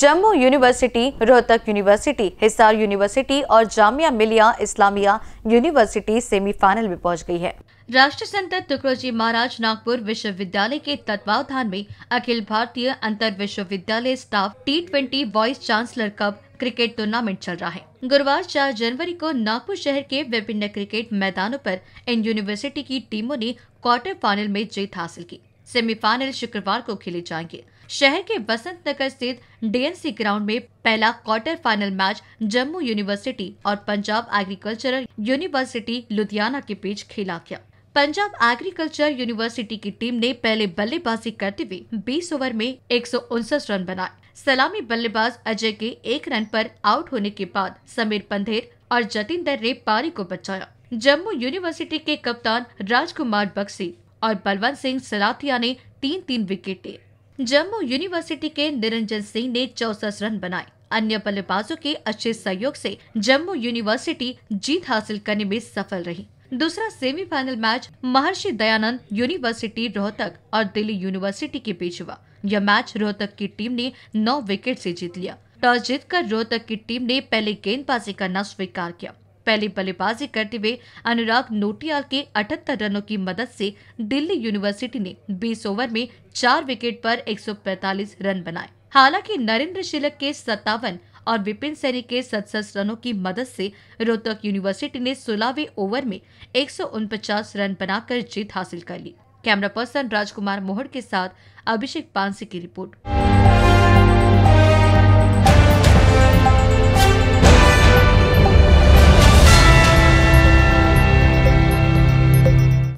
Jammu university Rohtak university Hisar university और जामिया मिलिया Islamia university semifinal में पहुंच गई है राष्ट्र संत तुकड़ोजी महाराज नागपुर विश्वविद्यालय के तत्वावधान में अखिल भारतीय अंतर विश्वविद्यालय staff T twenty vice chancellor cup cricket tournament चल रहा है गुरुवार चार जनवरी को नागपुर शहर के विभिन्न क्रिकेट मैदानों पर इन यूनिवर्सिटी की टीमों ने क्वार्टर फाइनल में जीत हासिल की सेमीफाइनल शुक्रवार को खेले जाएंगे शहर के बसंत नगर स्थित डीएनसी ग्राउंड में पहला quarter final match Jammu university और पंजाब एग्रीकल्चरल यूनिवर्सिटी लुधियाना के बीच खेला गया पंजाब एग्रीकल्चर यूनिवर्सिटी की टीम ने पहले बल्लेबाजी करते हुए 20 ओवर में एक रन बनाए सलामी बल्लेबाज अजय के एक रन पर आउट होने के बाद समीर पंधेर और जतिन दर ने पारी को बचाया जम्मू यूनिवर्सिटी के कप्तान राजकुमार बक्सी और बलवंत सिंह सराथिया ने तीन तीन विकेट लिए जम्मू यूनिवर्सिटी के निरंजन सिंह ने चौसठ रन बनाए अन्य बल्लेबाजों के अच्छे सहयोग से जम्मू यूनिवर्सिटी जीत हासिल करने में सफल रही दूसरा सेमीफाइनल मैच महर्षि दयानंद यूनिवर्सिटी रोहतक और दिल्ली यूनिवर्सिटी के बीच हुआ यह मैच रोहतक की टीम ने नौ विकेट से जीत लिया टॉस जीतकर रोहतक की टीम ने पहले गेंदबाजी करना स्वीकार किया पहले बल्लेबाजी करते हुए अनुराग नोटियाल के अठहत्तर रनों की मदद से दिल्ली यूनिवर्सिटी ने 20 ओवर में चार विकेट पर 145 रन बनाए हालांकि नरेंद्र शिलक के सत्तावन और विपिन सैनी के सतसठ रनों की मदद से रोहतक यूनिवर्सिटी ने सोलहवे ओवर में एक रन बनाकर जीत हासिल कर ली कैमरा पर्सन राजकुमार मोहड़ के साथ अभिषेक पांसी की रिपोर्ट